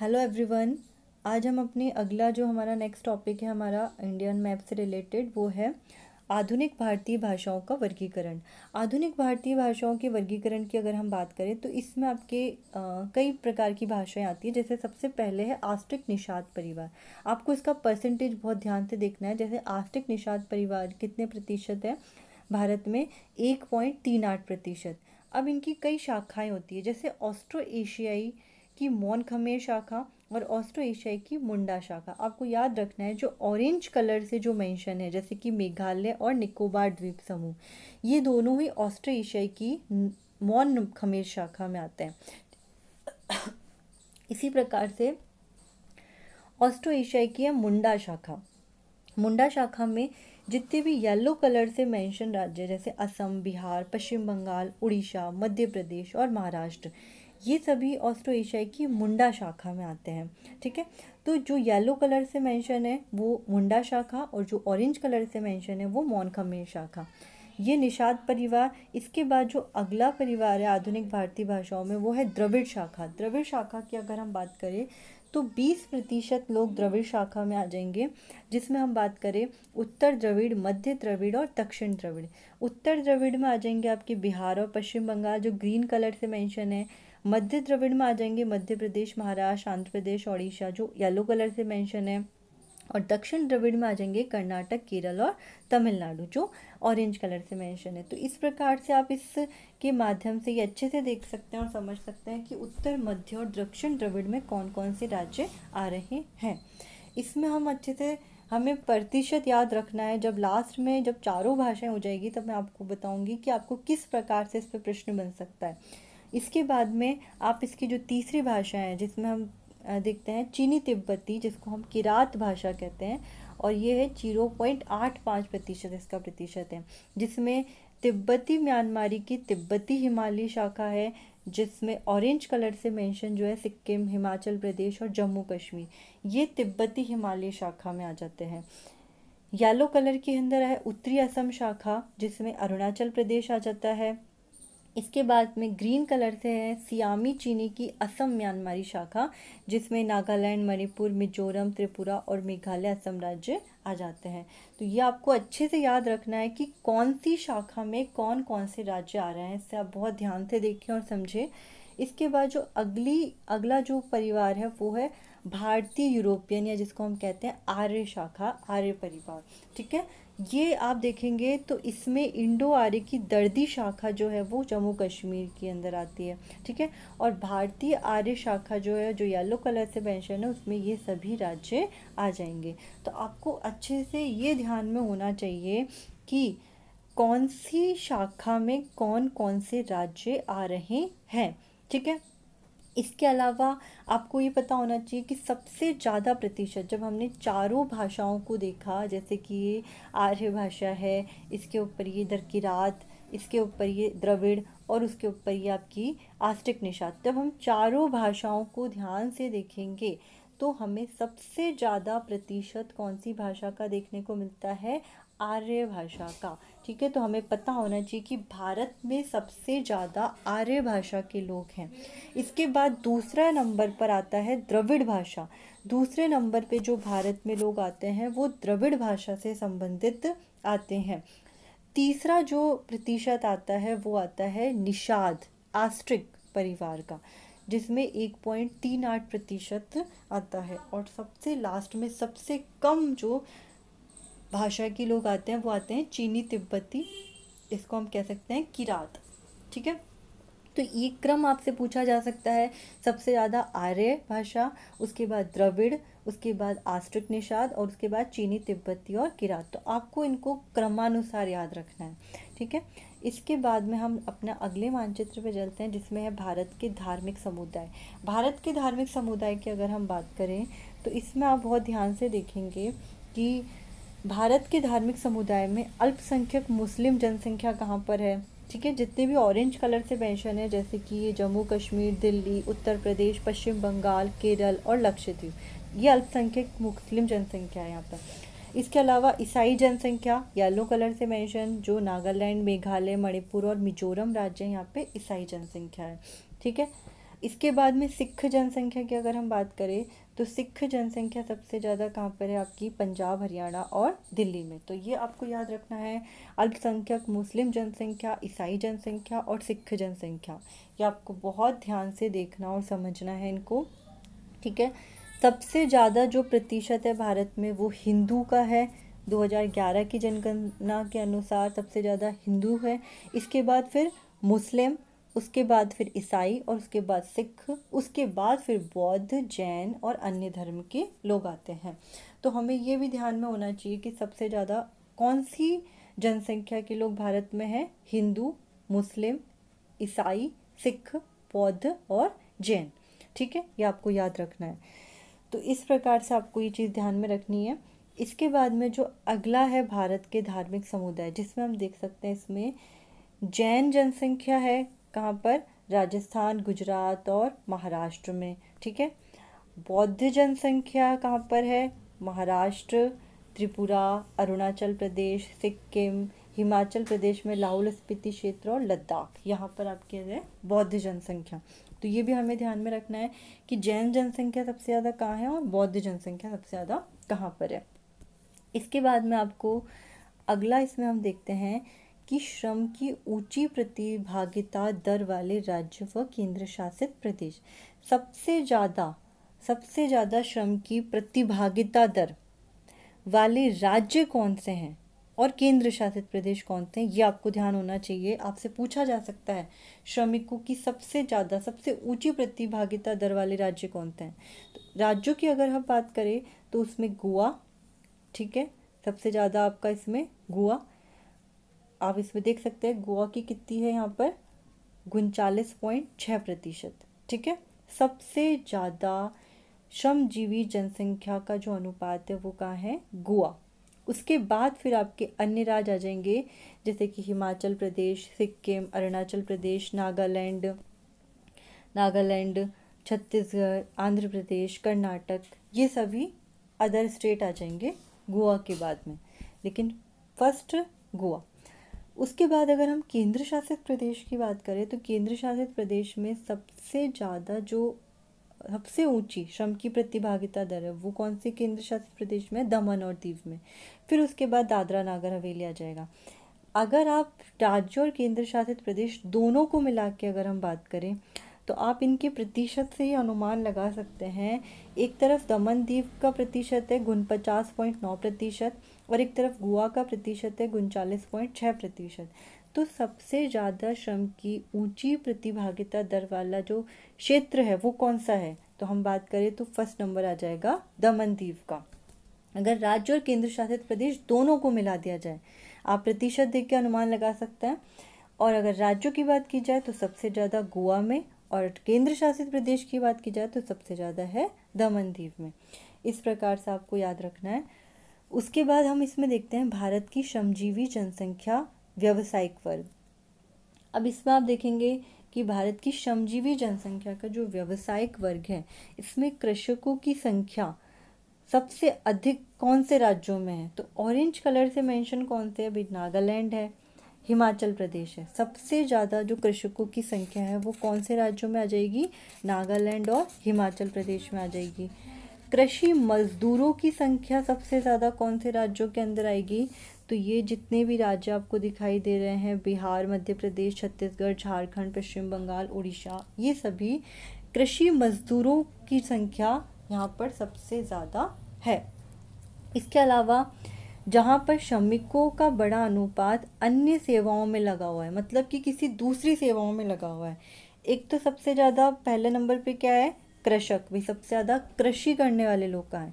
hello everyone आज हम अपने अगला जो हमारा नेक्स्ट टॉपिक है हमारा इंडियन मैप से रिलेटेड वो है आधुनिक भारतीय भाषाओं का वर्गीकरण आधुनिक भारतीय भाषाओं के वर्गीकरण की अगर हम बात करें तो इसमें आपके आ, कई प्रकार की भाषाएं आती है जैसे सबसे पहले है आस्टिक निषाद परिवार आपको इसका परसेंटेज बहुत ध्यान से देखना है जैसे आस्टिक निषाद परिवार कितने प्रतिशत है भारत में एक पॉइंट तीन आठ प्रतिशत अब इनकी कई शाखाएं होती है जैसे ऑस्ट्रो एशियाई की मौन खमेर शाखा और ऑस्ट्रो एशियाई की मुंडा शाखा आपको याद रखना है जो ऑरेंज कलर से जो मेंशन है जैसे कि मेघालय और निकोबार द्वीप समूह ये दोनों ही ऑस्ट्रो एशियाई की मौन खमेर शाखा में आते हैं इसी प्रकार से ऑस्ट्रो एशियाई की है मुंडा शाखा मुंडा शाखा में जितने भी येलो कलर से मेंशन राज्य जैसे असम बिहार पश्चिम बंगाल उड़ीसा मध्य प्रदेश और महाराष्ट्र ये सभी ऑस्ट्रो एशियाई की मुंडा शाखा में आते हैं ठीक है तो जो येलो कलर से मेंशन है वो मुंडा शाखा और जो ऑरेंज कलर से मेंशन है वो मौनखमेर शाखा ये निषाद परिवार इसके बाद जो अगला परिवार है आधुनिक भारतीय भाषाओं में वो है द्रविड़ शाखा द्रविड़ शाखा की अगर हम बात करें तो 20 प्रतिशत लोग द्रविड़ शाखा में आ जाएंगे जिसमें हम बात करें उत्तर द्रविड़ मध्य द्रविड़ और दक्षिण द्रविड़ उत्तर द्रविड़ में आ जाएंगे आपके बिहार और पश्चिम बंगाल जो ग्रीन कलर से मेंशन है मध्य द्रविड़ में आ जाएंगे मध्य प्रदेश महाराष्ट्र आंध्र प्रदेश ओडिशा जो येलो कलर से मेंशन है और दक्षिण द्रविड़ में आ जाएंगे कर्नाटक केरल और तमिलनाडु जो ऑरेंज कलर से मेंशन है तो इस प्रकार से आप इस के माध्यम से ये अच्छे से देख सकते हैं और समझ सकते हैं कि उत्तर मध्य और दक्षिण द्रविड़ में कौन कौन से राज्य आ रहे हैं इसमें हम अच्छे से हमें प्रतिशत याद रखना है जब लास्ट में जब चारों भाषाएं हो जाएगी तब मैं आपको बताऊंगी कि आपको किस प्रकार से इस पर प्रश्न बन सकता है इसके बाद में आप इसकी जो तीसरी भाषा है जिसमें हम देखते हैं चीनी तिब्बती जिसको हम किरात भाषा कहते हैं और ये है जीरो पॉइंट आठ पाँच प्रतिशत इसका प्रतिशत है जिसमें तिब्बती म्यांमारी की तिब्बती हिमालयी शाखा है जिसमें ऑरेंज कलर से मेंशन जो है सिक्किम हिमाचल प्रदेश और जम्मू कश्मीर ये तिब्बती हिमालयी शाखा में आ जाते हैं येलो कलर के अंदर है उत्तरी असम शाखा जिसमें अरुणाचल प्रदेश आ जाता है इसके बाद में ग्रीन कलर से है सियामी चीनी की असम म्यांमारी शाखा जिसमें नागालैंड मणिपुर मिजोरम त्रिपुरा और मेघालय असम राज्य आ जाते हैं तो ये आपको अच्छे से याद रखना है कि कौन सी शाखा में कौन कौन से राज्य आ रहे हैं इससे आप बहुत ध्यान से देखें और समझें इसके बाद जो अगली अगला जो परिवार है वो है भारतीय यूरोपियन या जिसको हम कहते हैं आर्य शाखा आर्य परिवार ठीक है ये आप देखेंगे तो इसमें इंडो आर्य की दर्दी शाखा जो है वो जम्मू कश्मीर के अंदर आती है ठीक है और भारतीय आर्य शाखा जो है जो येलो कलर से पेंशन है उसमें ये सभी राज्य आ जाएंगे तो आपको अच्छे से ये ध्यान में होना चाहिए कि कौन सी शाखा में कौन कौन से राज्य आ रहे हैं ठीक है इसके अलावा आपको ये पता होना चाहिए कि सबसे ज़्यादा प्रतिशत जब हमने चारों भाषाओं को देखा जैसे कि ये आर्य भाषा है इसके ऊपर ये दरकिरात इसके ऊपर ये द्रविड़ और उसके ऊपर ये आपकी आस्टिक निषाद जब हम चारों भाषाओं को ध्यान से देखेंगे तो हमें सबसे ज़्यादा प्रतिशत कौन सी भाषा का देखने को मिलता है आर्य भाषा का ठीक है तो हमें पता होना चाहिए कि भारत में सबसे ज़्यादा आर्य भाषा के लोग हैं इसके बाद दूसरा नंबर पर आता है द्रविड़ भाषा दूसरे नंबर पे जो भारत में लोग आते हैं वो द्रविड़ भाषा से संबंधित आते हैं तीसरा जो प्रतिशत आता है वो आता है निषाद आस्ट्रिक परिवार का जिसमें एक पॉइंट तीन आठ प्रतिशत आता है और सबसे लास्ट में सबसे कम जो भाषा के लोग आते हैं वो आते हैं चीनी तिब्बती इसको हम कह सकते हैं किरात ठीक है तो ये क्रम आपसे पूछा जा सकता है सबसे ज़्यादा आर्य भाषा उसके बाद द्रविड़ उसके बाद आस्ट्रिक निषाद और उसके बाद चीनी तिब्बती और किरात तो आपको इनको क्रमानुसार याद रखना है ठीक है इसके बाद में हम अपना अगले मानचित्र पे चलते हैं जिसमें है भारत के धार्मिक समुदाय भारत के धार्मिक समुदाय की अगर हम बात करें तो इसमें आप बहुत ध्यान से देखेंगे कि भारत के धार्मिक समुदाय में अल्पसंख्यक मुस्लिम जनसंख्या कहाँ पर है ठीक है जितने भी ऑरेंज कलर से मैंशन है जैसे कि ये जम्मू कश्मीर दिल्ली उत्तर प्रदेश पश्चिम बंगाल केरल और लक्षद्वीप ये अल्पसंख्यक मुस्लिम जनसंख्या है यहाँ पर इसके अलावा ईसाई जनसंख्या येलो कलर से मेंशन जो नागालैंड मेघालय मणिपुर और मिजोरम राज्य हैं यहाँ पे ईसाई जनसंख्या है ठीक है इसके बाद में सिख जनसंख्या की अगर हम बात करें तो सिख जनसंख्या सबसे ज़्यादा कहाँ पर है आपकी पंजाब हरियाणा और दिल्ली में तो ये आपको याद रखना है अल्पसंख्यक मुस्लिम जनसंख्या ईसाई जनसंख्या और सिख जनसंख्या ये आपको बहुत ध्यान से देखना और समझना है इनको ठीक है सबसे ज़्यादा जो प्रतिशत है भारत में वो हिंदू का है 2011 की जनगणना के अनुसार सबसे ज़्यादा हिंदू है इसके बाद फिर मुस्लिम उसके बाद फिर ईसाई और उसके बाद सिख उसके बाद फिर बौद्ध जैन और अन्य धर्म के लोग आते हैं तो हमें ये भी ध्यान में होना चाहिए कि सबसे ज़्यादा कौन सी जनसंख्या के लोग भारत में हैं हिंदू मुस्लिम ईसाई सिख बौद्ध और जैन ठीक है ये आपको याद रखना है तो इस प्रकार से आपको ये चीज़ ध्यान में रखनी है इसके बाद में जो अगला है भारत के धार्मिक समुदाय जिसमें हम देख सकते हैं इसमें जैन जनसंख्या है कहाँ पर राजस्थान गुजरात और महाराष्ट्र में ठीक है बौद्ध जनसंख्या कहाँ पर है महाराष्ट्र त्रिपुरा अरुणाचल प्रदेश सिक्किम हिमाचल प्रदेश में लाहौल स्पीति क्षेत्र और लद्दाख यहाँ पर आप रहे है बौद्ध जनसंख्या तो ये भी हमें ध्यान में रखना है कि जैन जनसंख्या सबसे ज़्यादा कहाँ है और बौद्ध जनसंख्या सबसे ज़्यादा कहाँ पर है इसके बाद में आपको अगला इसमें हम देखते हैं कि श्रम की ऊंची प्रतिभागिता दर वाले राज्य व केंद्र शासित प्रदेश सबसे ज़्यादा सबसे ज़्यादा श्रम की प्रतिभागिता दर वाले राज्य कौन से हैं और केंद्र शासित प्रदेश कौन से हैं ये आपको ध्यान होना चाहिए आपसे पूछा जा सकता है श्रमिकों की सबसे ज़्यादा सबसे ऊंची प्रतिभागिता दर वाले राज्य कौन से हैं तो राज्यों की अगर हम बात करें तो उसमें गोवा ठीक है सबसे ज़्यादा आपका इसमें गोवा आप इसमें देख सकते हैं गोवा की कितनी है यहाँ पर उनचालीस पॉइंट छः प्रतिशत ठीक है सबसे ज़्यादा श्रमजीवी जनसंख्या का जो अनुपात है वो कहाँ है गोवा उसके बाद फिर आपके अन्य राज्य आ जाएंगे जैसे कि हिमाचल प्रदेश सिक्किम अरुणाचल प्रदेश नागालैंड नागालैंड छत्तीसगढ़ आंध्र प्रदेश कर्नाटक ये सभी अदर स्टेट आ जाएंगे गोवा के बाद में लेकिन फर्स्ट गोवा उसके बाद अगर हम केंद्र शासित प्रदेश की बात करें तो केंद्र शासित प्रदेश में सबसे ज़्यादा जो सबसे ऊंची श्रम की प्रतिभागिता दर है वो कौन सी केंद्र शासित प्रदेश में दमन और दीव में फिर उसके बाद दादरा नागर हवेली आ जाएगा अगर आप राज्य और केंद्र शासित प्रदेश दोनों को मिला के अगर हम बात करें तो आप इनके प्रतिशत से ही अनुमान लगा सकते हैं एक तरफ दमन दीव का प्रतिशत है गुण पचास पॉइंट नौ प्रतिशत और एक तरफ गोवा का प्रतिशत है उनचालीस पॉइंट छः प्रतिशत तो सबसे ज़्यादा श्रम की ऊंची प्रतिभागिता दर वाला जो क्षेत्र है वो कौन सा है तो हम बात करें तो फर्स्ट नंबर आ जाएगा दमन दीव का अगर राज्य और केंद्र शासित प्रदेश दोनों को मिला दिया जाए आप प्रतिशत देख के अनुमान लगा सकते हैं और अगर राज्यों की बात की जाए तो सबसे ज़्यादा गोवा में और केंद्र शासित प्रदेश की बात की जाए तो सबसे ज़्यादा है दमन दीव में इस प्रकार से आपको याद रखना है उसके बाद हम इसमें देखते हैं भारत की श्रमजीवी जनसंख्या व्यावसायिक वर्ग अब इसमें आप देखेंगे कि भारत की श्रमजीवी जनसंख्या का जो व्यावसायिक वर्ग है इसमें कृषकों की संख्या सबसे अधिक कौन से राज्यों में है तो ऑरेंज कलर से मेंशन कौन से अभी नागालैंड है हिमाचल प्रदेश है सबसे ज़्यादा जो कृषकों की संख्या है वो कौन से राज्यों में आ जाएगी नागालैंड और हिमाचल प्रदेश में आ जाएगी कृषि मजदूरों की संख्या सबसे ज़्यादा कौन से राज्यों के अंदर आएगी तो ये जितने भी राज्य आपको दिखाई दे रहे हैं बिहार मध्य प्रदेश छत्तीसगढ़ झारखंड पश्चिम बंगाल उड़ीसा ये सभी कृषि मजदूरों की संख्या यहाँ पर सबसे ज़्यादा है इसके अलावा जहाँ पर श्रमिकों का बड़ा अनुपात अन्य सेवाओं में लगा हुआ है मतलब कि किसी दूसरी सेवाओं में लगा हुआ है एक तो सबसे ज़्यादा पहले नंबर पे क्या है कृषक भी सबसे ज़्यादा कृषि करने वाले लोग का है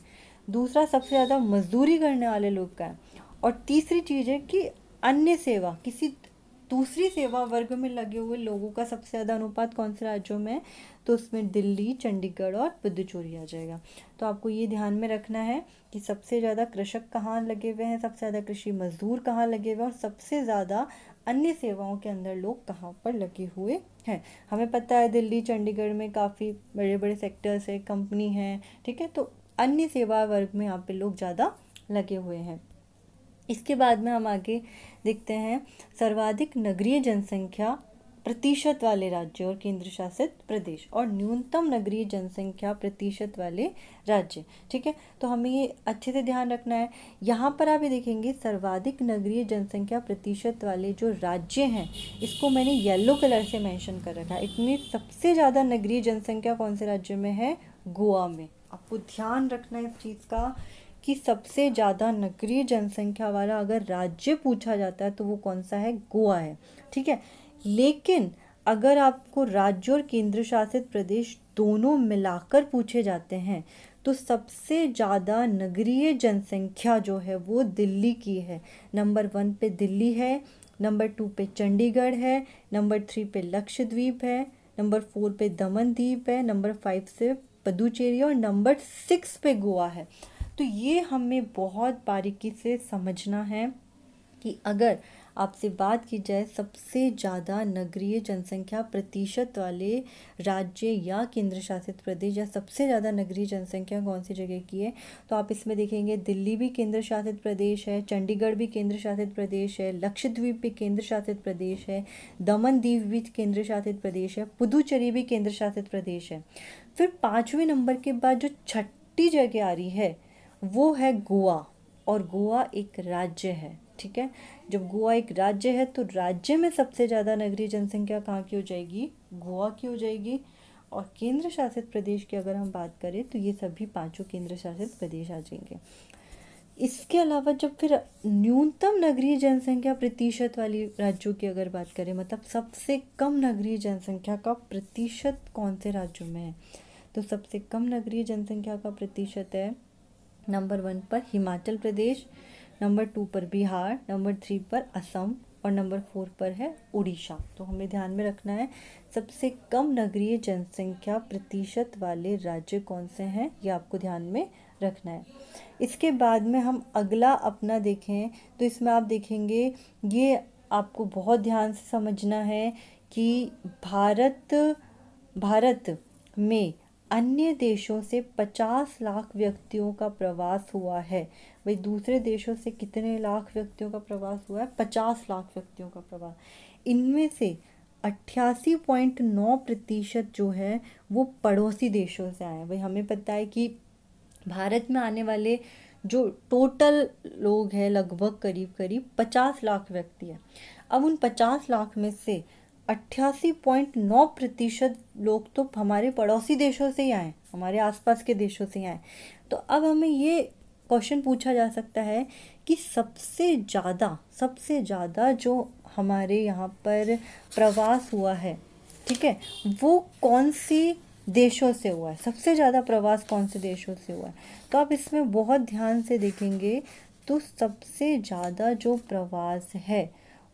दूसरा सबसे ज़्यादा मजदूरी करने वाले लोग का है और तीसरी चीज़ है कि अन्य सेवा किसी दूसरी सेवा वर्ग में लगे हुए लोगों का सबसे ज़्यादा अनुपात कौन से राज्यों में है तो उसमें दिल्ली चंडीगढ़ और पुदुचेरी आ जाएगा तो आपको ये ध्यान में रखना है कि सबसे ज़्यादा कृषक कहाँ लगे हुए हैं सबसे ज़्यादा कृषि मजदूर कहाँ लगे हुए हैं और सबसे ज़्यादा अन्य सेवाओं के अंदर लोग कहाँ पर लगे हुए है हमें पता है दिल्ली चंडीगढ़ में काफ़ी बड़े बड़े सेक्टर्स है कंपनी है ठीक है तो अन्य सेवा वर्ग में यहाँ पे लोग ज़्यादा लगे हुए हैं इसके बाद में हम आगे देखते हैं सर्वाधिक नगरीय जनसंख्या प्रतिशत वाले राज्य और केंद्र शासित प्रदेश और न्यूनतम नगरीय जनसंख्या प्रतिशत वाले राज्य ठीक है तो हमें ये अच्छे से ध्यान रखना है यहाँ पर आप ये देखेंगे सर्वाधिक नगरीय जनसंख्या प्रतिशत वाले जो राज्य हैं इसको मैंने येलो कलर से मैंशन कर रखा है इतनी सबसे ज़्यादा नगरीय जनसंख्या कौन से राज्य में है गोवा में आपको ध्यान रखना है इस चीज़ का कि सबसे ज़्यादा नगरीय जनसंख्या वाला अगर राज्य पूछा जाता है तो वो कौन सा है गोवा है ठीक है लेकिन अगर आपको राज्य और केंद्र शासित प्रदेश दोनों मिलाकर पूछे जाते हैं तो सबसे ज़्यादा नगरीय जनसंख्या जो है वो दिल्ली की है नंबर वन पे दिल्ली है नंबर टू पे चंडीगढ़ है नंबर थ्री पे लक्षद्वीप है नंबर फोर पे दमन द्वीप है नंबर फाइव से पदुचेरी और नंबर सिक्स पे गोवा है तो ये हमें बहुत बारीकी से समझना है कि अगर आपसे बात की जाए सबसे ज़्यादा नगरीय जनसंख्या प्रतिशत वाले राज्य या केंद्र शासित प्रदेश या सबसे ज़्यादा नगरीय जनसंख्या कौन सी जगह की है तो आप इसमें देखेंगे दिल्ली भी केंद्र शासित प्रदेश है चंडीगढ़ भी केंद्र शासित प्रदेश है लक्षद्वीप भी केंद्र शासित प्रदेश है दमन द्वीप भी केंद्र शासित प्रदेश है पुदुचेरी भी केंद्र शासित प्रदेश है फिर पाँचवें नंबर के बाद जो छठी जगह आ रही है वो है गोवा और गोवा एक राज्य है ठीक है जब गोवा एक राज्य है तो राज्य में सबसे ज़्यादा नगरीय जनसंख्या कहाँ की हो जाएगी गोवा की हो जाएगी और केंद्र शासित प्रदेश की अगर हम बात करें तो ये सभी पांचों केंद्र शासित प्रदेश आ जाएंगे इसके अलावा जब फिर न्यूनतम नगरीय जनसंख्या प्रतिशत वाली राज्यों की अगर बात करें मतलब सबसे कम नगरीय जनसंख्या का प्रतिशत कौन से राज्यों में है तो सबसे कम नगरीय जनसंख्या का प्रतिशत है नंबर वन पर हिमाचल प्रदेश नंबर टू पर बिहार नंबर थ्री पर असम और नंबर फोर पर है उड़ीसा तो हमें ध्यान में रखना है सबसे कम नगरीय जनसंख्या प्रतिशत वाले राज्य कौन से हैं ये आपको ध्यान में रखना है इसके बाद में हम अगला अपना देखें तो इसमें आप देखेंगे ये आपको बहुत ध्यान से समझना है कि भारत भारत में अन्य देशों से 50 लाख व्यक्तियों का प्रवास हुआ है भाई दूसरे देशों से कितने लाख व्यक्तियों का प्रवास हुआ है 50 लाख व्यक्तियों का प्रवास इनमें से अट्ठासी पॉइंट नौ प्रतिशत जो है वो पड़ोसी देशों से आए भाई हमें पता है कि भारत में आने वाले जो टोटल लोग हैं लगभग करीब करीब पचास लाख व्यक्ति हैं अब उन पचास लाख में से अट्ठासी पॉइंट नौ प्रतिशत लोग तो हमारे पड़ोसी देशों से ही आए हमारे आसपास के देशों से ही आए तो अब हमें ये क्वेश्चन पूछा जा सकता है कि सबसे ज़्यादा सबसे ज़्यादा जो हमारे यहाँ पर प्रवास हुआ है ठीक है वो कौन सी देशों से हुआ है सबसे ज़्यादा प्रवास कौन से देशों से हुआ है तो आप इसमें बहुत ध्यान से देखेंगे तो सबसे ज़्यादा जो प्रवास है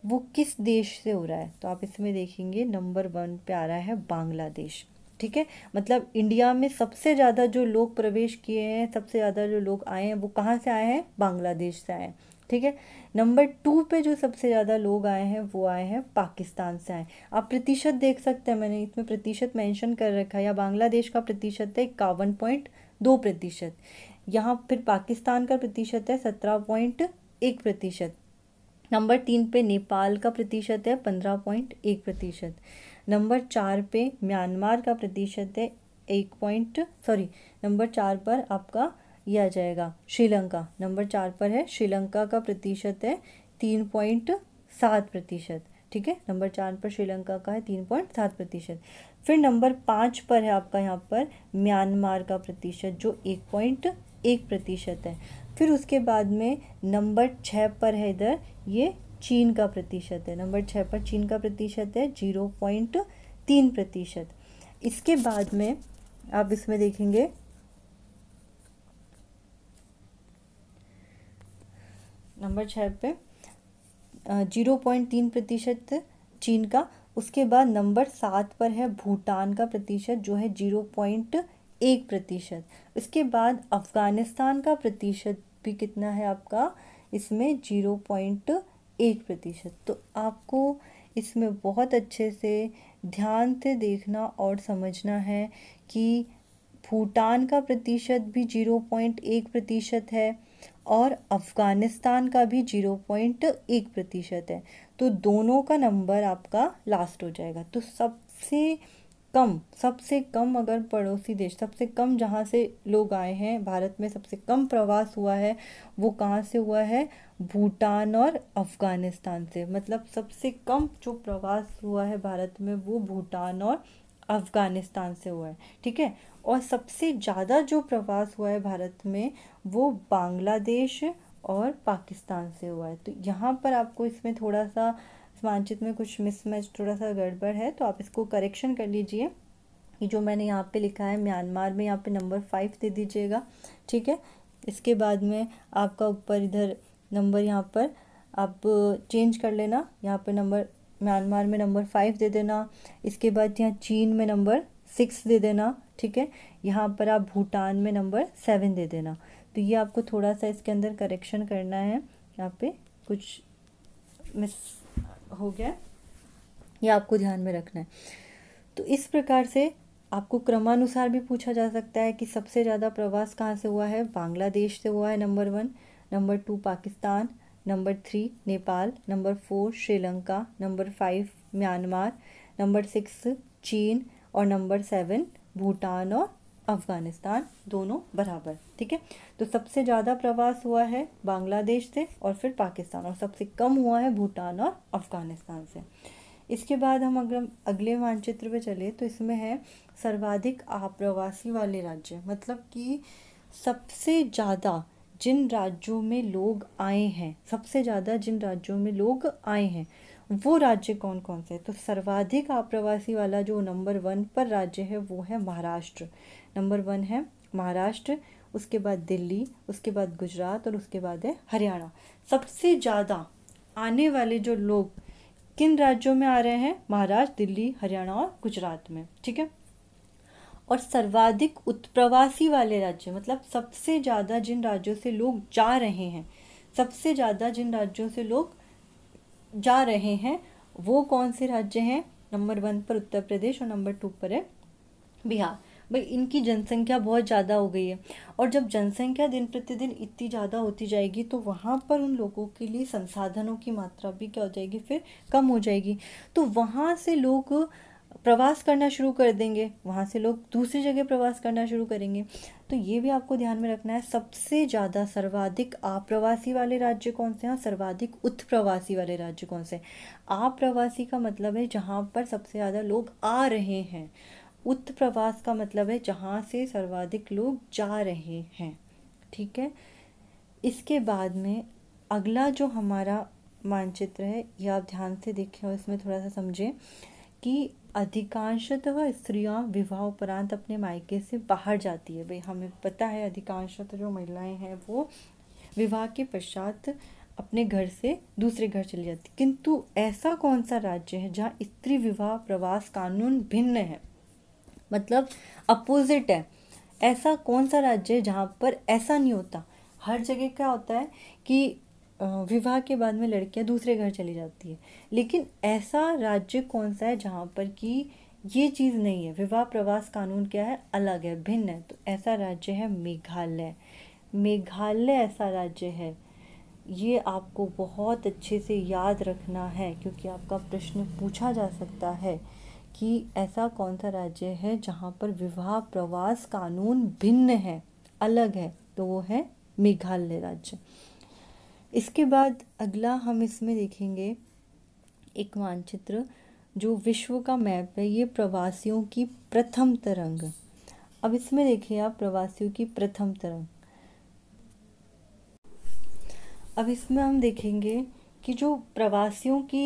वो किस देश से हो रहा है तो आप इसमें देखेंगे नंबर वन पे आ रहा है बांग्लादेश ठीक है मतलब इंडिया में सबसे ज़्यादा जो लोग प्रवेश किए हैं सबसे ज़्यादा जो लोग आए हैं वो कहाँ से आए हैं बांग्लादेश से आए हैं ठीक है नंबर टू पे जो सबसे ज़्यादा लोग आए हैं वो आए हैं पाकिस्तान से आए आप प्रतिशत देख सकते हैं मैंने इसमें प्रतिशत मेंशन कर रखा है या बांग्लादेश का प्रतिशत है इक्यावन पॉइंट दो प्रतिशत यहाँ फिर पाकिस्तान का प्रतिशत है सत्रह पॉइंट एक प्रतिशत नंबर तीन पे नेपाल का प्रतिशत है पंद्रह पॉइंट एक प्रतिशत नंबर चार पे म्यांमार का प्रतिशत है एक पॉइंट सॉरी नंबर चार पर आपका यह आ जाएगा श्रीलंका नंबर चार पर है श्रीलंका का प्रतिशत है तीन पॉइंट सात प्रतिशत ठीक है नंबर चार पर श्रीलंका का है तीन पॉइंट सात प्रतिशत फिर नंबर पाँच पर है आपका यहाँ पर म्यांमार का प्रतिशत जो एक पॉइंट एक प्रतिशत है फिर उसके बाद में नंबर छः पर है इधर ये चीन का प्रतिशत है नंबर छः पर चीन का प्रतिशत है जीरो पॉइंट तीन प्रतिशत इसके बाद में आप इसमें देखेंगे नंबर छः पे जीरो पॉइंट तीन प्रतिशत चीन का उसके बाद नंबर सात पर है भूटान का प्रतिशत जो है जीरो पॉइंट एक प्रतिशत इसके बाद अफ़गानिस्तान का प्रतिशत भी कितना है आपका इसमें जीरो पॉइंट एक प्रतिशत तो आपको इसमें बहुत अच्छे से ध्यान से देखना और समझना है कि भूटान का प्रतिशत भी जीरो पॉइंट एक प्रतिशत है और अफ़गानिस्तान का भी जीरो पॉइंट एक प्रतिशत है तो दोनों का नंबर आपका लास्ट हो जाएगा तो सबसे कम सबसे कम अगर पड़ोसी देश सबसे कम जहाँ से लोग आए हैं भारत में सबसे कम प्रवास हुआ है वो कहाँ से हुआ है भूटान और अफ़गानिस्तान से मतलब सबसे कम जो प्रवास हुआ है भारत में वो भूटान और अफ़गानिस्तान से हुआ है ठीक है और सबसे ज़्यादा जो प्रवास हुआ है भारत में वो बांग्लादेश और पाकिस्तान से हुआ है तो यहाँ पर आपको इसमें थोड़ा सा वांछित में कुछ मिसमैच थोड़ा सा गड़बड़ है तो आप इसको करेक्शन कर लीजिए कि जो मैंने यहाँ पे लिखा है म्यांमार में यहाँ पे नंबर फाइव दे दीजिएगा ठीक है इसके बाद में आपका ऊपर इधर नंबर यहाँ पर आप चेंज कर लेना यहाँ पे नंबर म्यांमार में नंबर फाइव दे देना इसके बाद यहाँ चीन में नंबर सिक्स दे देना ठीक है यहाँ पर आप भूटान में नंबर सेवन दे देना तो ये आपको थोड़ा सा इसके अंदर करेक्शन करना है यहाँ पे कुछ मिस हो गया ये आपको ध्यान में रखना है तो इस प्रकार से आपको क्रमानुसार भी पूछा जा सकता है कि सबसे ज़्यादा प्रवास कहाँ से हुआ है बांग्लादेश से हुआ है number one number two Pakistan number three Nepal number four Sri Lanka number five Myanmar number six चीन और नंबर सेवन भूटान और अफ़गानिस्तान दोनों बराबर ठीक है तो सबसे ज़्यादा प्रवास हुआ है बांग्लादेश से और फिर पाकिस्तान और सबसे कम हुआ है भूटान और अफ़गानिस्तान से इसके बाद हम अगर अगले मानचित्र पे चले तो इसमें है सर्वाधिक आप्रवासी वाले राज्य मतलब कि सबसे ज़्यादा जिन राज्यों में लोग आए हैं सबसे ज़्यादा जिन राज्यों में लोग आए हैं वो राज्य कौन कौन से तो सर्वाधिक आप्रवासी वाला जो नंबर वन पर राज्य है वो है महाराष्ट्र नंबर वन है महाराष्ट्र उसके बाद दिल्ली उसके बाद गुजरात और उसके बाद है हरियाणा सबसे ज़्यादा आने वाले जो लोग किन राज्यों में आ रहे हैं महाराष्ट्र दिल्ली हरियाणा और गुजरात में ठीक है और सर्वाधिक उत्प्रवासी वाले राज्य मतलब सबसे ज़्यादा जिन राज्यों से लोग जा रहे हैं सबसे ज़्यादा जिन राज्यों से लोग जा रहे हैं वो कौन से राज्य हैं नंबर वन पर उत्तर प्रदेश और नंबर टू पर है बिहार भाई इनकी जनसंख्या बहुत ज़्यादा हो गई है और जब जनसंख्या दिन प्रतिदिन इतनी ज़्यादा होती जाएगी तो वहाँ पर उन लोगों के लिए संसाधनों की मात्रा भी क्या हो जाएगी फिर कम हो जाएगी तो वहाँ से लोग प्रवास करना शुरू कर देंगे वहाँ से लोग दूसरी जगह प्रवास करना शुरू करेंगे तो ये भी आपको ध्यान में रखना है सबसे ज़्यादा सर्वाधिक आप्रवासी वाले राज्य कौन से हैं सर्वाधिक उत्प्रवासी वाले राज्य कौन से आप्रवासी का मतलब है जहाँ पर सबसे ज़्यादा लोग आ रहे हैं उत्प्रवास का मतलब है जहाँ से सर्वाधिक लोग जा रहे हैं ठीक है इसके बाद में अगला जो हमारा मानचित्र है ये आप ध्यान से देखें और इसमें थोड़ा सा समझें कि अधिकांशतः स्त्रियां विवाह उपरांत अपने मायके से बाहर जाती है भाई हमें पता है अधिकांशतः जो महिलाएं हैं वो विवाह के पश्चात अपने घर से दूसरे घर चली जाती किंतु ऐसा कौन सा राज्य है जहाँ स्त्री विवाह प्रवास कानून भिन्न है मतलब अपोजिट है ऐसा कौन सा राज्य है जहाँ पर ऐसा नहीं होता हर जगह क्या होता है कि विवाह के बाद में लड़कियां दूसरे घर चली जाती है लेकिन ऐसा राज्य कौन सा है जहाँ पर कि ये चीज़ नहीं है विवाह प्रवास कानून क्या है अलग है भिन्न है तो ऐसा राज्य है मेघालय मेघालय ऐसा राज्य है ये आपको बहुत अच्छे से याद रखना है क्योंकि आपका प्रश्न पूछा जा सकता है कि ऐसा कौन सा राज्य है जहाँ पर विवाह प्रवास कानून भिन्न है अलग है तो वो है मेघालय राज्य इसके बाद अगला हम इसमें देखेंगे एक मानचित्र जो विश्व का मैप है ये प्रवासियों की प्रथम तरंग अब इसमें देखिए आप प्रवासियों की प्रथम तरंग अब इसमें हम देखेंगे कि जो प्रवासियों की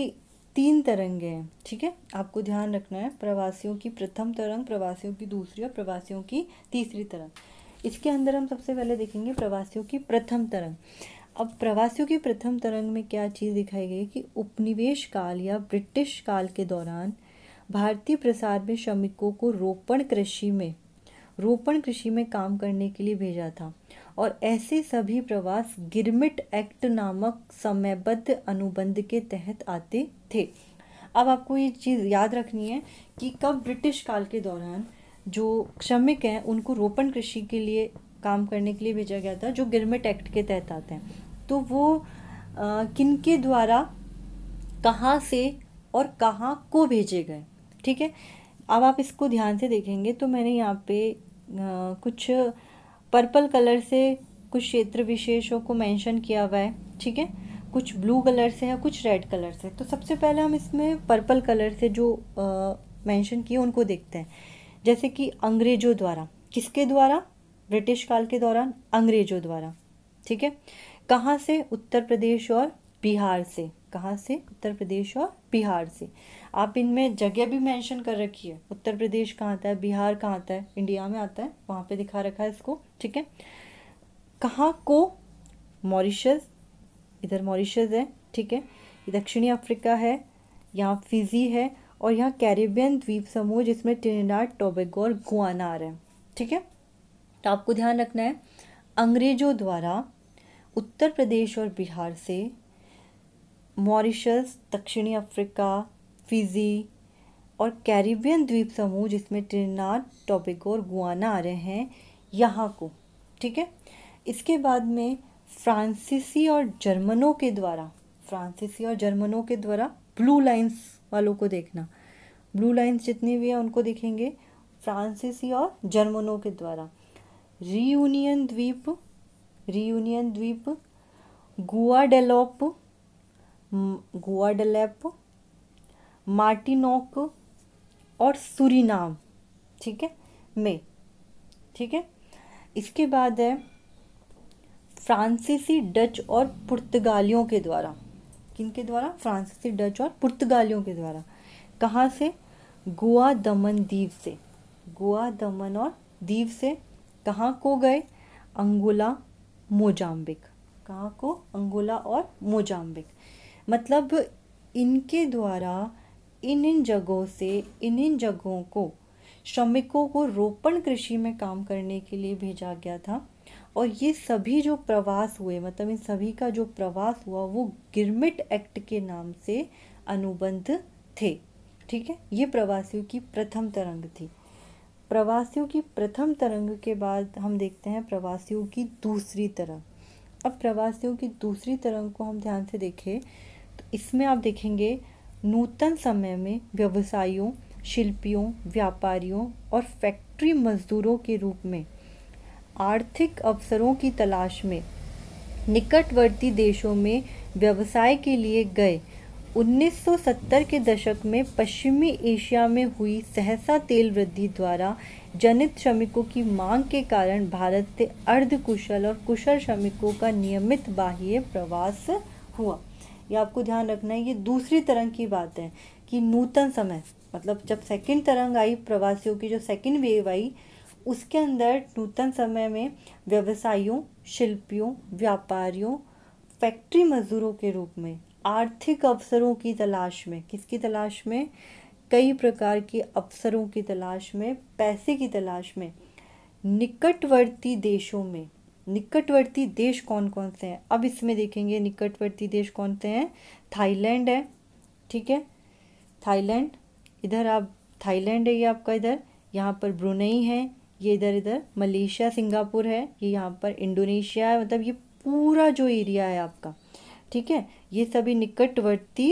तीन तरंगे हैं ठीक है आपको ध्यान रखना है प्रवासियों की प्रथम तरंग प्रवासियों की दूसरी और प्रवासियों की तीसरी तरंग इसके अंदर हम सबसे पहले देखेंगे प्रवासियों की प्रथम तरंग अब प्रवासियों की प्रथम तरंग में क्या चीज़ दिखाई गई कि उपनिवेश काल या ब्रिटिश काल के दौरान भारतीय प्रसार में श्रमिकों को रोपण कृषि में रोपण कृषि में काम करने के लिए भेजा था और ऐसे सभी प्रवास गिरमिट एक्ट नामक समयबद्ध अनुबंध के तहत आते थे अब आपको ये चीज़ याद रखनी है कि कब ब्रिटिश काल के दौरान जो श्रमिक हैं उनको रोपण कृषि के लिए काम करने के लिए भेजा गया था जो गिरमिट एक्ट के तहत आते हैं तो वो किन के द्वारा कहाँ से और कहाँ को भेजे गए ठीक है अब आप इसको ध्यान से देखेंगे तो मैंने यहाँ पे आ, कुछ पर्पल कलर से कुछ क्षेत्र विशेषों को मेंशन किया हुआ है ठीक है कुछ ब्लू कलर से है कुछ रेड कलर से तो सबसे पहले हम इसमें पर्पल कलर से जो मेंशन किए उनको देखते हैं जैसे कि अंग्रेज़ों द्वारा किसके द्वारा ब्रिटिश काल के दौरान अंग्रेजों द्वारा ठीक है कहाँ से उत्तर प्रदेश और बिहार से कहाँ से उत्तर प्रदेश और बिहार से आप इनमें जगह भी मेंशन कर रखी है उत्तर प्रदेश कहाँ आता है बिहार कहाँ आता है इंडिया में आता है वहाँ पे दिखा रखा है इसको ठीक है कहाँ को मॉरिशस इधर मॉरिशस है ठीक है दक्षिणी अफ्रीका है यहाँ फिजी है और यहाँ कैरेबियन द्वीप समूह जिसमें टिनेडार टोबेगो और गुआना आ रहे हैं ठीक है तो आपको ध्यान रखना है अंग्रेज़ों द्वारा उत्तर प्रदेश और बिहार से मॉरिशस दक्षिणी अफ्रीका फिजी और कैरिबियन द्वीप समूह जिसमें ट्रिनाड टॉपिको और गुआना आ रहे हैं यहाँ को ठीक है इसके बाद में फ्रांसीसी और जर्मनों के द्वारा फ्रांसीसी और जर्मनों के द्वारा ब्लू लाइन्स वालों को देखना ब्लू लाइन्स जितनी भी है उनको देखेंगे फ्रांसीसी और जर्मनों के द्वारा रीयूनियन द्वीप रीयूनियन द्वीप गुआडेलोप गुआडेलेप मार्टिनोक और सुरीनाम ठीक है में ठीक है इसके बाद है फ्रांसीसी डच और पुर्तगालियों के द्वारा किनके द्वारा फ्रांसीसी डच और पुर्तगालियों के द्वारा कहाँ से गोवा दमन द्वीप से गोवा दमन और द्वीप से कहाँ को गए अंगोला मोजाम्बिक कहाँ को अंगोला और मोजाम्बिक मतलब इनके द्वारा इन इन जगहों से इन इन जगहों को श्रमिकों को रोपण कृषि में काम करने के लिए भेजा गया था और ये सभी जो प्रवास हुए मतलब इन सभी का जो प्रवास हुआ वो गिरमिट एक्ट के नाम से अनुबंध थे ठीक है ये प्रवासियों की प्रथम तरंग थी प्रवासियों की प्रथम तरंग के बाद हम देखते हैं प्रवासियों की दूसरी तरंग अब प्रवासियों की दूसरी तरंग को हम ध्यान से देखें तो इसमें आप देखेंगे नूतन समय में व्यवसायियों शिल्पियों व्यापारियों और फैक्ट्री मजदूरों के रूप में आर्थिक अवसरों की तलाश में निकटवर्ती देशों में व्यवसाय के लिए गए 1970 के दशक में पश्चिमी एशिया में हुई सहसा तेल वृद्धि द्वारा जनित श्रमिकों की मांग के कारण भारत से अर्धकुशल और कुशल श्रमिकों का नियमित बाह्य प्रवास हुआ यह आपको ध्यान रखना है ये दूसरी तरंग की बात है कि नूतन समय मतलब जब सेकंड तरंग आई प्रवासियों की जो सेकंड वेव आई उसके अंदर नूतन समय में व्यवसायियों शिल्पियों व्यापारियों फैक्ट्री मजदूरों के रूप में आर्थिक अवसरों की तलाश में किसकी तलाश में कई प्रकार के अवसरों की तलाश में पैसे की तलाश में निकटवर्ती देशों में निकटवर्ती देश कौन कौन से हैं अब इसमें देखेंगे निकटवर्ती देश कौन से हैं थाईलैंड है ठीक है थाईलैंड इधर आप थाईलैंड है ये आपका इधर यहाँ पर ब्रुनई है ये इधर इधर मलेशिया सिंगापुर है ये यहाँ पर इंडोनेशिया है मतलब ये पूरा जो एरिया है आपका ठीक है ये सभी निकटवर्ती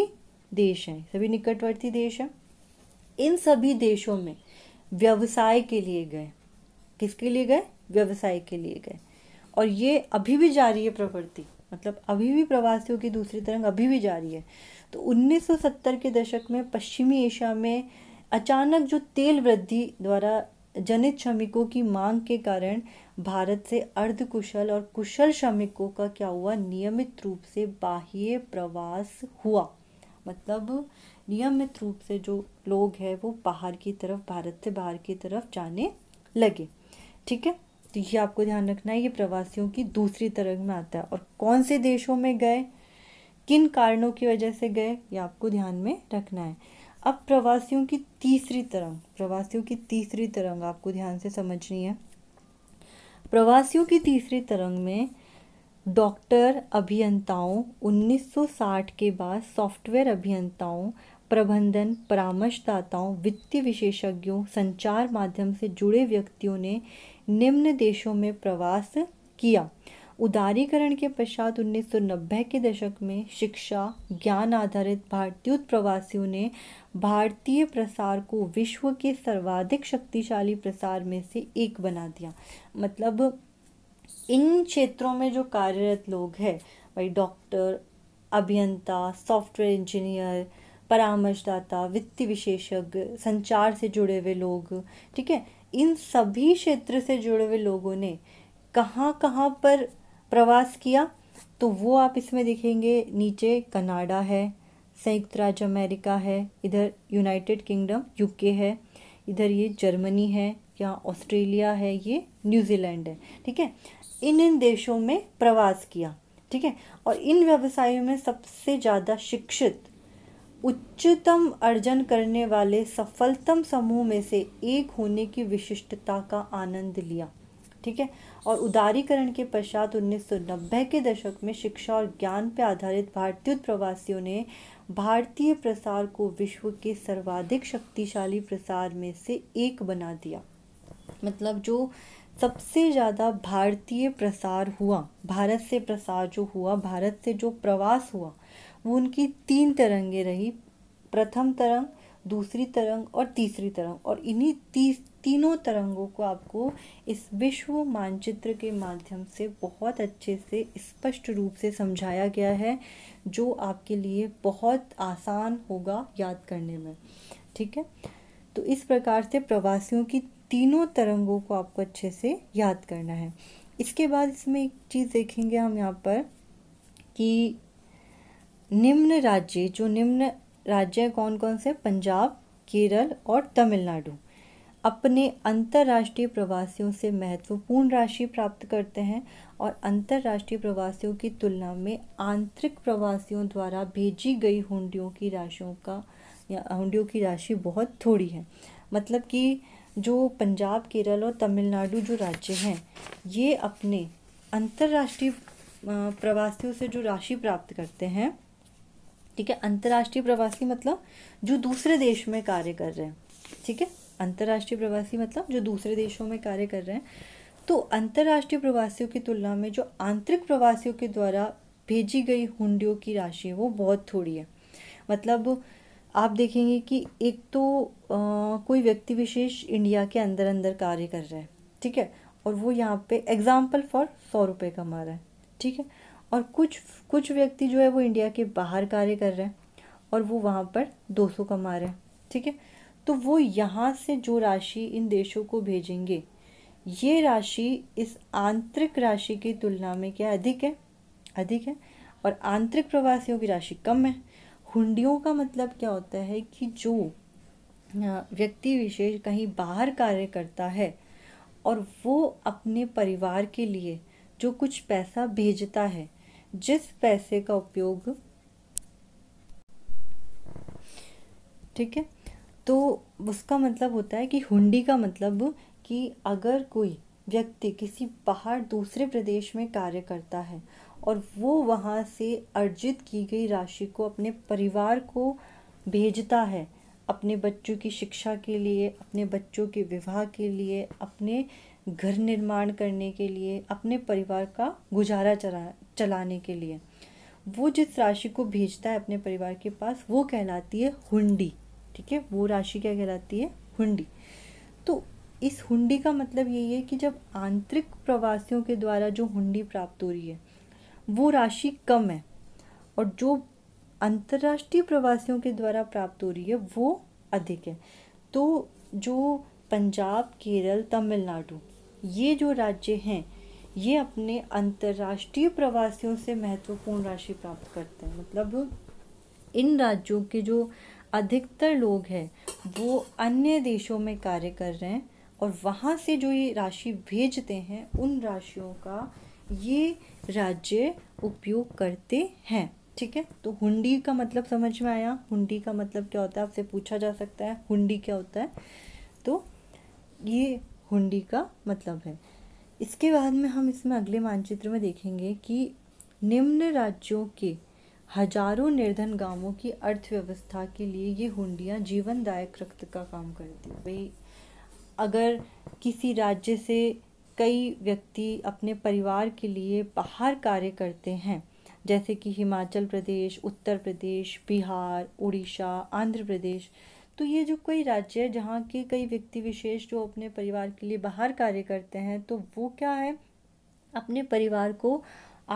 देश हैं सभी निकटवर्ती देश हैं इन सभी देशों में व्यवसाय के लिए गए किसके लिए गए व्यवसाय के लिए गए और ये अभी भी जारी है प्रवृत्ति मतलब अभी भी प्रवासियों की दूसरी तरंग अभी भी जारी है तो 1970 के दशक में पश्चिमी एशिया में अचानक जो तेल वृद्धि द्वारा जनित श्रमिकों की मांग के कारण भारत से अर्ध कुशल और कुशल श्रमिकों का क्या हुआ नियमित रूप से बाह्य प्रवास हुआ मतलब नियमित रूप से जो लोग हैं वो बाहर की तरफ भारत से बाहर की तरफ जाने लगे ठीक है तो ये आपको ध्यान रखना है ये प्रवासियों की दूसरी तरंग में आता है और कौन से देशों में गए किन कारणों की वजह से गए ये आपको ध्यान में रखना है अब प्रवासियों की तीसरी तरंग प्रवासियों की तीसरी तरंग आपको ध्यान से समझनी है प्रवासियों की तीसरी तरंग में डॉक्टर अभियंताओं 1960 के बाद सॉफ्टवेयर अभियंताओं प्रबंधन परामर्शदाताओं वित्तीय विशेषज्ञों संचार माध्यम से जुड़े व्यक्तियों ने निम्न देशों में प्रवास किया उदारीकरण के पश्चात 1990 के दशक में शिक्षा ज्ञान आधारित भारतीय प्रवासियों ने भारतीय प्रसार को विश्व के सर्वाधिक शक्तिशाली प्रसार में से एक बना दिया मतलब इन क्षेत्रों में जो कार्यरत लोग हैं भाई डॉक्टर अभियंता सॉफ्टवेयर इंजीनियर परामर्शदाता वित्तीय विशेषज्ञ संचार से जुड़े हुए लोग ठीक है इन सभी क्षेत्र से जुड़े हुए लोगों ने कहाँ कहाँ पर प्रवास किया तो वो आप इसमें देखेंगे नीचे कनाडा है संयुक्त राज्य अमेरिका है इधर यूनाइटेड किंगडम यूके है इधर ये जर्मनी है या ऑस्ट्रेलिया है ये न्यूजीलैंड है ठीक है इन इन देशों में प्रवास किया ठीक है और इन व्यवसायों में सबसे ज़्यादा शिक्षित उच्चतम अर्जन करने वाले सफलतम समूह में से एक होने की विशिष्टता का आनंद लिया ठीक है और उदारीकरण के पश्चात 1990 के दशक में शिक्षा और ज्ञान पर आधारित भारतीय प्रवासियों ने भारतीय प्रसार को विश्व के सर्वाधिक शक्तिशाली प्रसार में से एक बना दिया मतलब जो सबसे ज़्यादा भारतीय प्रसार हुआ भारत से प्रसार जो हुआ भारत से जो प्रवास हुआ वो उनकी तीन तरंगें रही प्रथम तरंग दूसरी तरंग और तीसरी तरंग और इन्हीं तीस तीनों तरंगों को आपको इस विश्व मानचित्र के माध्यम से बहुत अच्छे से स्पष्ट रूप से समझाया गया है जो आपके लिए बहुत आसान होगा याद करने में ठीक है तो इस प्रकार से प्रवासियों की तीनों तरंगों को आपको अच्छे से याद करना है इसके बाद इसमें एक चीज़ देखेंगे हम यहाँ पर कि निम्न राज्य जो निम्न राज्य कौन कौन से पंजाब केरल और तमिलनाडु अपने अंतर्राष्ट्रीय प्रवासियों से महत्वपूर्ण राशि प्राप्त करते हैं और अंतर्राष्ट्रीय प्रवासियों की तुलना में आंतरिक प्रवासियों द्वारा भेजी गई हुंडियों की राशियों का या हुंडियों की राशि बहुत थोड़ी है मतलब कि जो पंजाब केरल और तमिलनाडु जो राज्य हैं ये अपने अंतर्राष्ट्रीय प्रवासियों से जो राशि प्राप्त करते हैं ठीक है अंतर्राष्ट्रीय प्रवासी मतलब जो दूसरे देश में कार्य कर रहे हैं ठीक है अंतर्राष्ट्रीय प्रवासी मतलब जो दूसरे देशों में कार्य कर रहे हैं तो अंतर्राष्ट्रीय प्रवासियों की तुलना में जो आंतरिक प्रवासियों के द्वारा भेजी गई हुंडियों की राशि है वो बहुत थोड़ी है मतलब आप देखेंगे कि एक तो आ, कोई व्यक्ति विशेष इंडिया के अंदर अंदर कार्य कर रहा है ठीक है और वो यहाँ पे एग्ज़ाम्पल फॉर सौ रुपये कमा रहा है ठीक है और कुछ कुछ व्यक्ति जो है वो इंडिया के बाहर कार्य कर रहे हैं और वो वहाँ पर दो सौ कमा रहे हैं ठीक है तो वो यहाँ से जो राशि इन देशों को भेजेंगे ये राशि इस आंतरिक राशि की तुलना में क्या अधिक है अधिक है और आंतरिक प्रवासियों की राशि कम है हुंडियों का मतलब क्या होता है कि जो व्यक्ति विशेष कहीं बाहर कार्य करता है और वो अपने परिवार के लिए जो कुछ पैसा भेजता है जिस पैसे का उपयोग ठीक है तो उसका मतलब होता है कि हुंडी का मतलब कि अगर कोई व्यक्ति किसी बाहर दूसरे प्रदेश में कार्य करता है और वो वहाँ से अर्जित की गई राशि को अपने परिवार को भेजता है अपने बच्चों की शिक्षा के लिए अपने बच्चों के विवाह के लिए अपने घर निर्माण करने के लिए अपने परिवार का गुजारा चला चलाने के लिए वो जिस राशि को भेजता है अपने परिवार के पास वो कहलाती है हुंडी ठीक है वो राशि क्या कहलाती है हुंडी तो इस हुंडी का मतलब यही है कि जब आंतरिक प्रवासियों के द्वारा जो हुंडी प्राप्त हो रही है वो राशि कम है और जो अंतर्राष्ट्रीय प्रवासियों के द्वारा प्राप्त हो रही है वो अधिक है तो जो पंजाब केरल तमिलनाडु ये जो राज्य हैं ये अपने अंतर्राष्ट्रीय प्रवासियों से महत्वपूर्ण राशि प्राप्त करते हैं मतलब इन राज्यों के जो अधिकतर लोग हैं वो अन्य देशों में कार्य कर रहे हैं और वहाँ से जो ये राशि भेजते हैं उन राशियों का ये राज्य उपयोग करते हैं ठीक है तो हुंडी का मतलब समझ में आया हुंडी का मतलब क्या होता है आपसे पूछा जा सकता है हुंडी क्या होता है तो ये हुंडी का मतलब है इसके बाद में हम इसमें अगले मानचित्र में देखेंगे कि निम्न राज्यों के हजारों निर्धन गांवों की अर्थव्यवस्था के लिए ये हुंडियाँ जीवनदायक रक्त का काम करती भाई अगर किसी राज्य से कई व्यक्ति अपने परिवार के लिए बाहर कार्य करते हैं जैसे कि हिमाचल प्रदेश उत्तर प्रदेश बिहार उड़ीसा आंध्र प्रदेश तो ये जो कोई राज्य है जहाँ के कई व्यक्ति विशेष जो अपने परिवार के लिए बाहर कार्य करते हैं तो वो क्या है अपने परिवार को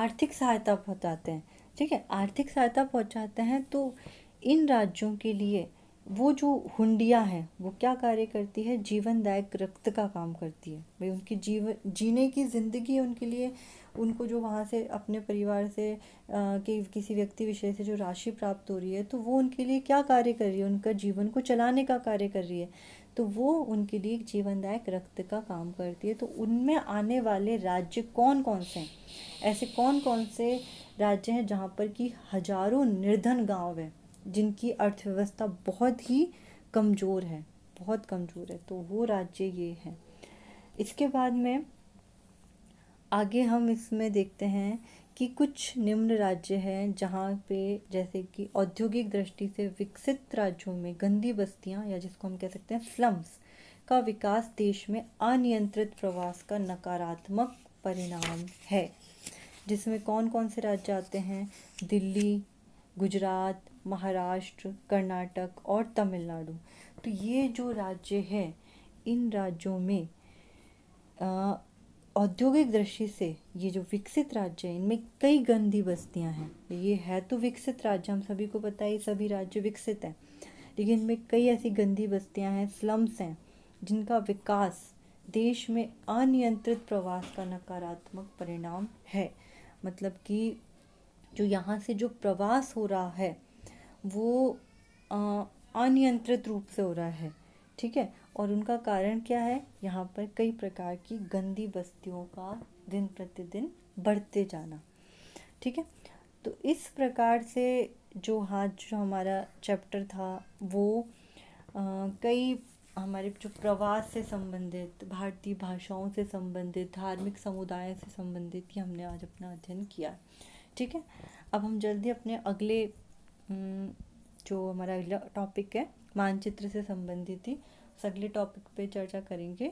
आर्थिक सहायता पहुँचाते हैं ठीक है आर्थिक सहायता पहुंचाते हैं तो इन राज्यों के लिए वो जो हुंडिया है वो क्या कार्य करती है जीवनदायक रक्त का काम करती है भाई उनकी जीवन जीने की ज़िंदगी उनके लिए उनको जो वहाँ से अपने परिवार से आ, के किसी व्यक्ति विषय से जो राशि प्राप्त हो रही है तो वो उनके लिए क्या कार्य कर रही है उनका जीवन को चलाने का कार्य कर रही है तो वो उनके लिए जीवनदायक रक्त का काम करती है तो उनमें आने वाले राज्य कौन कौन से हैं ऐसे कौन कौन से राज्य हैं जहाँ पर कि हजारों निर्धन गांव हैं जिनकी अर्थव्यवस्था बहुत ही कमज़ोर है बहुत कमज़ोर है तो वो राज्य ये हैं इसके बाद में आगे हम इसमें देखते हैं कि कुछ निम्न राज्य हैं जहाँ पे जैसे कि औद्योगिक दृष्टि से विकसित राज्यों में गंदी बस्तियाँ या जिसको हम कह सकते हैं स्लम्स का विकास देश में अनियंत्रित प्रवास का नकारात्मक परिणाम है जिसमें कौन कौन से राज्य आते हैं दिल्ली गुजरात महाराष्ट्र कर्नाटक और तमिलनाडु तो ये जो राज्य है इन राज्यों में औद्योगिक दृष्टि से ये जो विकसित राज्य हैं इनमें कई गंदी बस्तियां हैं ये है तो विकसित राज्य हम सभी को पता है सभी राज्य विकसित हैं लेकिन इनमें कई ऐसी गंदी बस्तियां हैं स्लम्स हैं जिनका विकास देश में अनियंत्रित प्रवास का नकारात्मक परिणाम है मतलब कि जो यहाँ से जो प्रवास हो रहा है वो अनियंत्रित रूप से हो रहा है ठीक है और उनका कारण क्या है यहाँ पर कई प्रकार की गंदी बस्तियों का दिन प्रतिदिन बढ़ते जाना ठीक है तो इस प्रकार से जो हाँ जो हमारा चैप्टर था वो आ, कई हमारे जो प्रवास से संबंधित भारतीय भाषाओं से संबंधित धार्मिक समुदाय से संबंधित ही हमने आज अपना अध्ययन किया ठीक है अब हम जल्दी अपने अगले जो हमारा अगला टॉपिक है मानचित्र से संबंधित ही उस अगले टॉपिक पे चर्चा करेंगे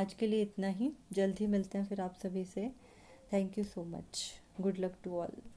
आज के लिए इतना ही जल्दी मिलते हैं फिर आप सभी से thank you so much good luck to all